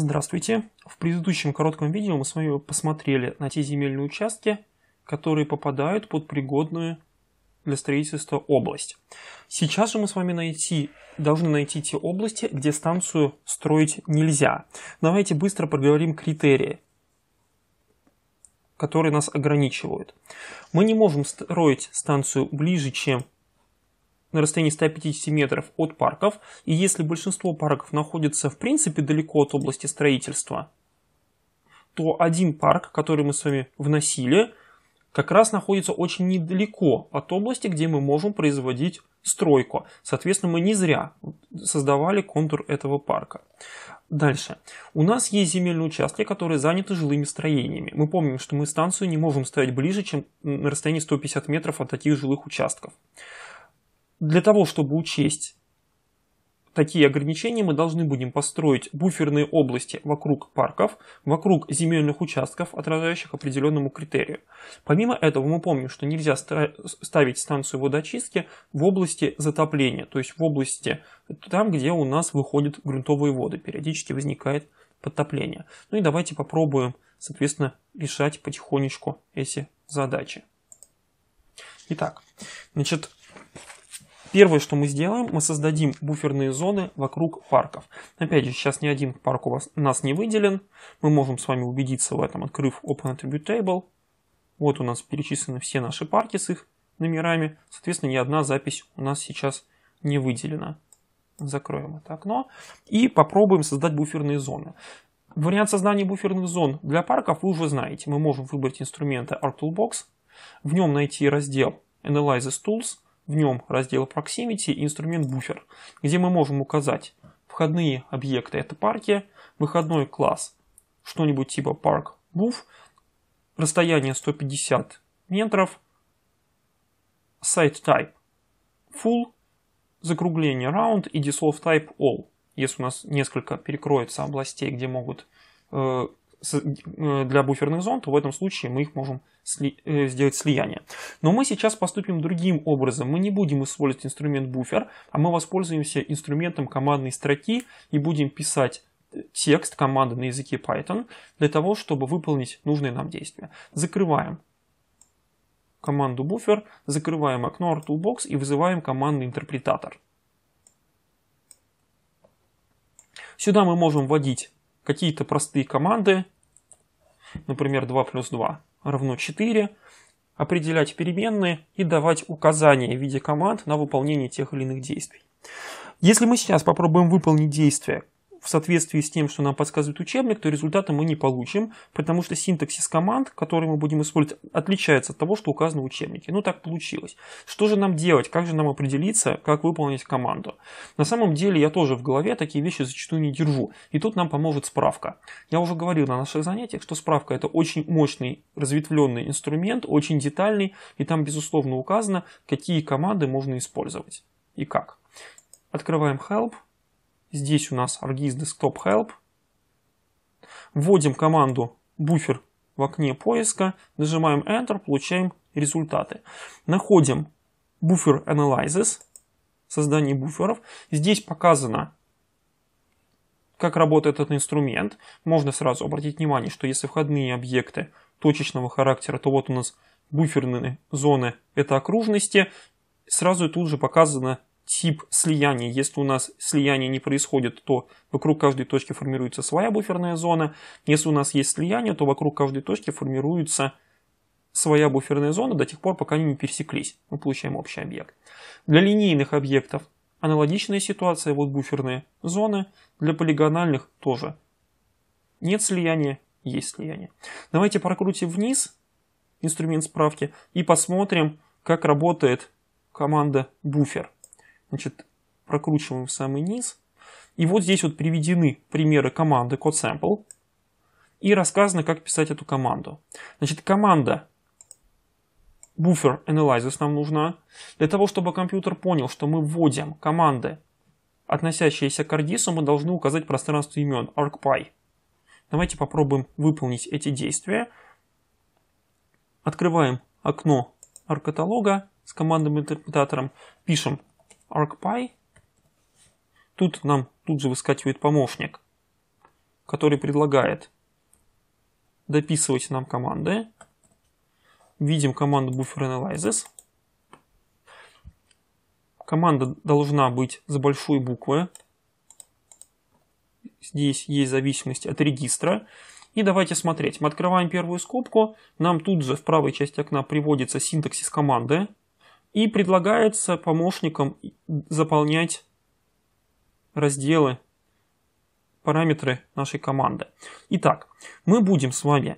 Здравствуйте! В предыдущем коротком видео мы с вами посмотрели на те земельные участки, которые попадают под пригодную для строительства область. Сейчас же мы с вами найти, должны найти те области, где станцию строить нельзя. Давайте быстро проговорим критерии, которые нас ограничивают. Мы не можем строить станцию ближе, чем на расстоянии 150 метров от парков, и если большинство парков находится в принципе далеко от области строительства, то один парк, который мы с вами вносили, как раз находится очень недалеко от области, где мы можем производить стройку. Соответственно, мы не зря создавали контур этого парка. Дальше. У нас есть земельные участки, которые заняты жилыми строениями. Мы помним, что мы станцию не можем ставить ближе, чем на расстоянии 150 метров от таких жилых участков. Для того, чтобы учесть такие ограничения, мы должны будем построить буферные области вокруг парков, вокруг земельных участков, отражающих определенному критерию. Помимо этого, мы помним, что нельзя ставить станцию водочистки в области затопления, то есть в области там, где у нас выходят грунтовые воды, периодически возникает подтопление. Ну и давайте попробуем, соответственно, решать потихонечку эти задачи. Итак, значит, Первое, что мы сделаем, мы создадим буферные зоны вокруг парков. Опять же, сейчас ни один парк у, вас, нас не выделен. Мы можем с вами убедиться в этом, открыв Open Attribute Table. Вот у нас перечислены все наши парки с их номерами. Соответственно, ни одна запись у нас сейчас не выделена. Закроем это окно и попробуем создать буферные зоны. Вариант создания буферных зон для парков вы уже знаете. Мы можем выбрать инструменты ArcToolbox, в нем найти раздел Analyze Tools, в нем раздел Proximity и инструмент буфер, где мы можем указать входные объекты это парки, выходной класс что-нибудь типа парк Move, расстояние 150 метров, Site Type Full, закругление Round и Dissolve Type All, если у нас несколько перекроется областей, где могут э, Э, для буферных зон, то в этом случае мы их можем сли, э, сделать слияние. Но мы сейчас поступим другим образом. Мы не будем использовать инструмент буфер, а мы воспользуемся инструментом командной строки и будем писать э, текст команды на языке Python для того, чтобы выполнить нужные нам действия. Закрываем команду буфер, закрываем окно Toolbox и вызываем командный интерпретатор. Сюда мы можем вводить какие-то простые команды, например, 2 плюс 2 равно 4, определять переменные и давать указания в виде команд на выполнение тех или иных действий. Если мы сейчас попробуем выполнить действие, в соответствии с тем, что нам подсказывает учебник, то результата мы не получим, потому что синтаксис команд, которые мы будем использовать, отличается от того, что указано в учебнике. Ну так получилось. Что же нам делать? Как же нам определиться, как выполнить команду? На самом деле я тоже в голове такие вещи зачастую не держу. И тут нам поможет справка. Я уже говорил на наших занятиях, что справка это очень мощный разветвленный инструмент, очень детальный, и там безусловно указано, какие команды можно использовать и как. Открываем Help. Здесь у нас ArcGIS Desktop Help. Вводим команду буфер в окне поиска, нажимаем Enter, получаем результаты. Находим буфер Analysis, создание буферов. Здесь показано, как работает этот инструмент. Можно сразу обратить внимание, что если входные объекты точечного характера, то вот у нас буферные зоны это окружности. Сразу и тут же показано тип слияния. Если у нас слияние не происходит, то вокруг каждой точки формируется своя буферная зона. Если у нас есть слияние, то вокруг каждой точки формируется своя буферная зона до тех пор, пока они не пересеклись. Мы получаем общий объект. Для линейных объектов аналогичная ситуация, вот буферные зоны. Для полигональных тоже нет слияния, есть слияние. Давайте прокрутим вниз инструмент справки и посмотрим, как работает команда буфер. Значит, прокручиваем в самый низ. И вот здесь вот приведены примеры команды CodeSample. И рассказано, как писать эту команду. Значит, команда buffer analysis нам нужна. Для того, чтобы компьютер понял, что мы вводим команды, относящиеся к ардису мы должны указать пространство имен arcpy. Давайте попробуем выполнить эти действия. Открываем окно аркаталога с командным интерпретатором, пишем ArcPy. Тут нам тут же выскакивает помощник, который предлагает дописывать нам команды. Видим команду buffer analysis. Команда должна быть с большой буквы. Здесь есть зависимость от регистра. И давайте смотреть. Мы открываем первую скобку. Нам тут же в правой части окна приводится синтаксис команды. И предлагается помощникам заполнять разделы, параметры нашей команды. Итак, мы будем с вами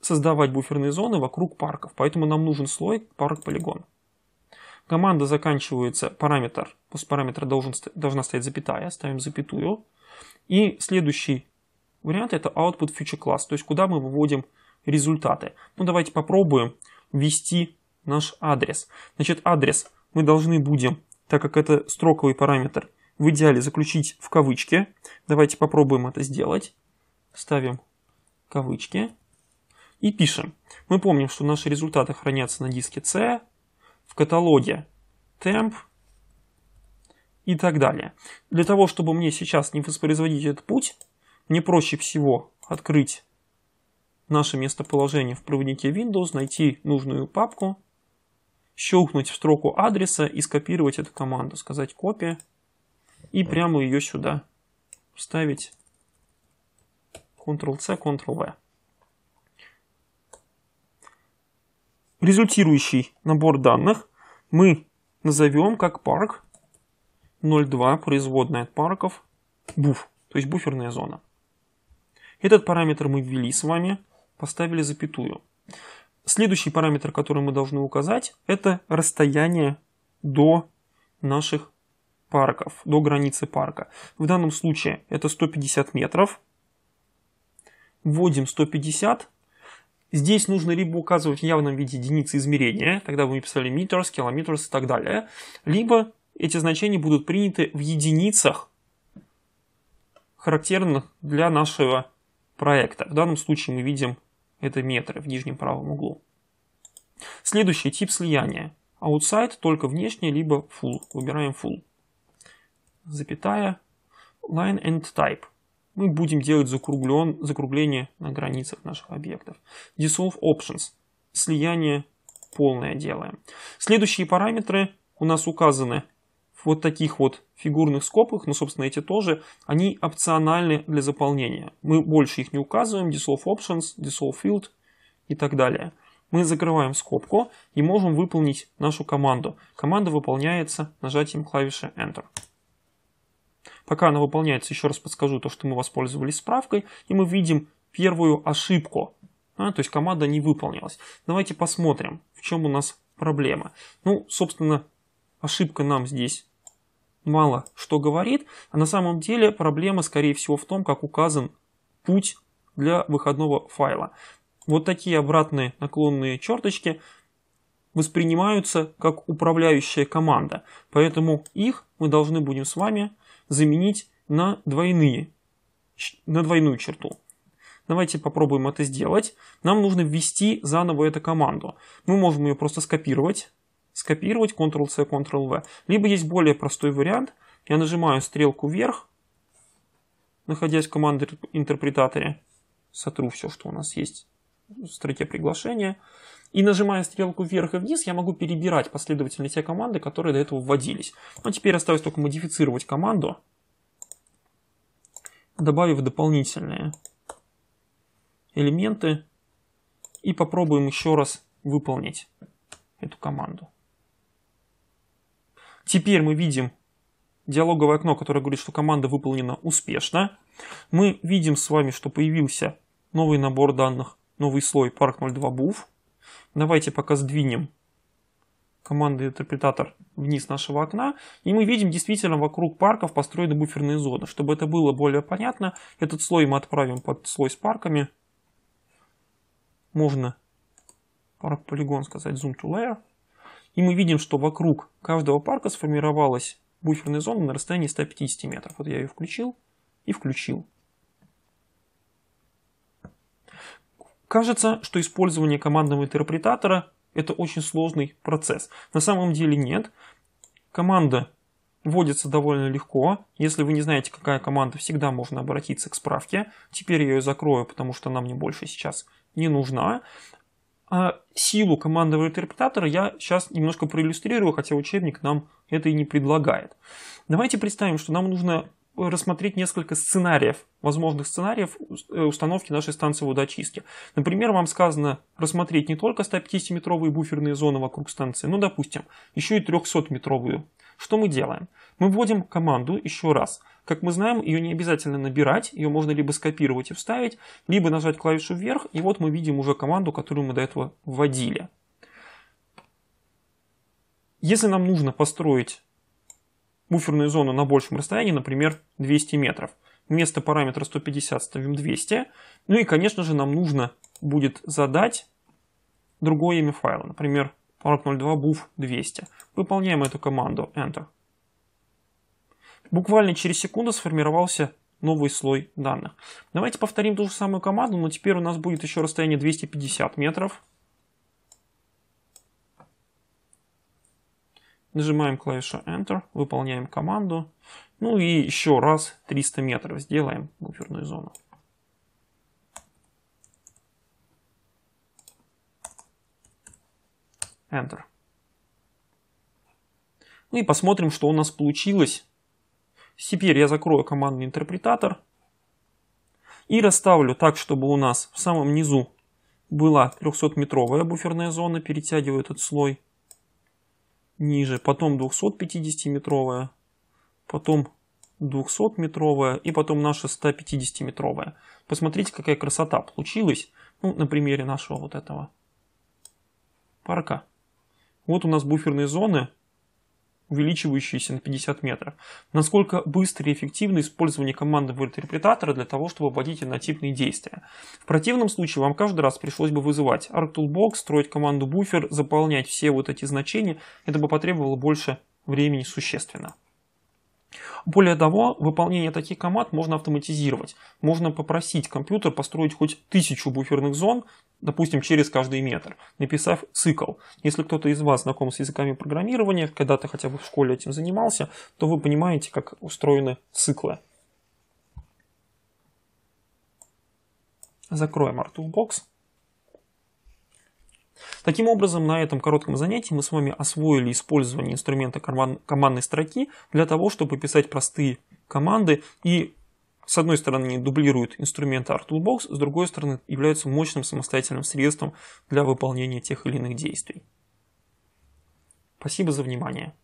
создавать буферные зоны вокруг парков, поэтому нам нужен слой парк-полигон. Команда заканчивается параметр, после параметра должен, должна стоять запятая, ставим запятую. И следующий вариант это output future class, то есть куда мы выводим результаты. Ну давайте попробуем ввести наш адрес. Значит, адрес мы должны будем, так как это строковый параметр, в идеале заключить в кавычки. Давайте попробуем это сделать. Ставим кавычки и пишем. Мы помним, что наши результаты хранятся на диске C, в каталоге temp и так далее. Для того, чтобы мне сейчас не воспроизводить этот путь, мне проще всего открыть наше местоположение в проводнике Windows, найти нужную папку, щелкнуть в строку адреса и скопировать эту команду, сказать копия и прямо ее сюда вставить Ctrl-C, Ctrl-V. Результирующий набор данных мы назовем как парк 0.2, производная от парков, буф, то есть буферная зона. Этот параметр мы ввели с вами, поставили запятую. Следующий параметр, который мы должны указать, это расстояние до наших парков, до границы парка. В данном случае это 150 метров. Вводим 150. Здесь нужно либо указывать в явном виде единицы измерения, тогда вы писали метрс, километрс и так далее, либо эти значения будут приняты в единицах, характерных для нашего проекта. В данном случае мы видим это метры в нижнем правом углу. Следующий тип слияния. Outside только внешнее, либо full. Выбираем full. Запятая. Line and type. Мы будем делать закруглен, закругление на границах наших объектов. Dissolve options. Слияние полное делаем. Следующие параметры у нас указаны вот таких вот фигурных скобках, но ну, собственно, эти тоже, они опциональны для заполнения. Мы больше их не указываем, dissolve options, dissolve field и так далее. Мы закрываем скобку и можем выполнить нашу команду. Команда выполняется нажатием клавиши Enter. Пока она выполняется, еще раз подскажу то, что мы воспользовались справкой, и мы видим первую ошибку. А, то есть команда не выполнилась. Давайте посмотрим, в чем у нас проблема. Ну, собственно, ошибка нам здесь мало что говорит, а на самом деле проблема, скорее всего, в том, как указан путь для выходного файла. Вот такие обратные наклонные черточки воспринимаются как управляющая команда, поэтому их мы должны будем с вами заменить на двойные, на двойную черту. Давайте попробуем это сделать. Нам нужно ввести заново эту команду. Мы можем ее просто скопировать скопировать, Ctrl-C, Ctrl-V. Либо есть более простой вариант. Я нажимаю стрелку вверх, находясь в команде интерпретаторе. Сотру все, что у нас есть в строке приглашения. И нажимая стрелку вверх и вниз, я могу перебирать последовательно те команды, которые до этого вводились. Но теперь осталось только модифицировать команду, добавив дополнительные элементы. И попробуем еще раз выполнить эту команду. Теперь мы видим диалоговое окно, которое говорит, что команда выполнена успешно. Мы видим с вами, что появился новый набор данных, новый слой Park02buff. Давайте пока сдвинем команды интерпретатор вниз нашего окна, и мы видим действительно вокруг парков построены буферные зоны. Чтобы это было более понятно, этот слой мы отправим под слой с парками. Можно парк полигон сказать zoom to layer. И мы видим, что вокруг каждого парка сформировалась буферная зона на расстоянии 150 метров. Вот я ее включил и включил. Кажется, что использование командного интерпретатора это очень сложный процесс. На самом деле нет. Команда вводится довольно легко. Если вы не знаете, какая команда, всегда можно обратиться к справке. Теперь я ее закрою, потому что она мне больше сейчас не нужна. А, силу командного интерпретатора я сейчас немножко проиллюстрирую, хотя учебник нам это и не предлагает. Давайте представим, что нам нужно рассмотреть несколько сценариев, возможных сценариев э, установки нашей станции водоочистки. Например, вам сказано рассмотреть не только 150-метровые буферные зоны вокруг станции, но, допустим, еще и 300-метровую. Что мы делаем? Мы вводим команду еще раз как мы знаем, ее не обязательно набирать, ее можно либо скопировать и вставить, либо нажать клавишу вверх, и вот мы видим уже команду, которую мы до этого вводили. Если нам нужно построить буферную зону на большем расстоянии, например, 200 метров, вместо параметра 150 ставим 200, ну и, конечно же, нам нужно будет задать другое имя файла, например, 42 буф 200. Выполняем эту команду Enter. Буквально через секунду сформировался новый слой данных. Давайте повторим ту же самую команду, но теперь у нас будет еще расстояние 250 метров. Нажимаем клавишу Enter, выполняем команду. Ну и еще раз 300 метров сделаем буферную зону. Enter. Ну и посмотрим, что у нас получилось Теперь я закрою командный интерпретатор и расставлю так, чтобы у нас в самом низу была 300-метровая буферная зона, перетягиваю этот слой ниже, потом 250-метровая, потом 200-метровая и потом наша 150-метровая. Посмотрите, какая красота получилась ну, на примере нашего вот этого парка. Вот у нас буферные зоны увеличивающиеся на 50 метров. Насколько быстро и эффективно использование командного интерпретатора для того, чтобы вводить однотипные действия. В противном случае вам каждый раз пришлось бы вызывать ArcToolbox, строить команду буфер, заполнять все вот эти значения. Это бы потребовало больше времени существенно. Более того, выполнение таких команд можно автоматизировать. Можно попросить компьютер построить хоть тысячу буферных зон, допустим, через каждый метр, написав цикл. Если кто-то из вас знаком с языками программирования, когда-то хотя бы в школе этим занимался, то вы понимаете, как устроены циклы. Закроем Artbox. Таким образом, на этом коротком занятии мы с вами освоили использование инструмента командной строки для того, чтобы писать простые команды и с одной стороны не дублируют инструменты ArtToolbox, с другой стороны являются мощным самостоятельным средством для выполнения тех или иных действий. Спасибо за внимание.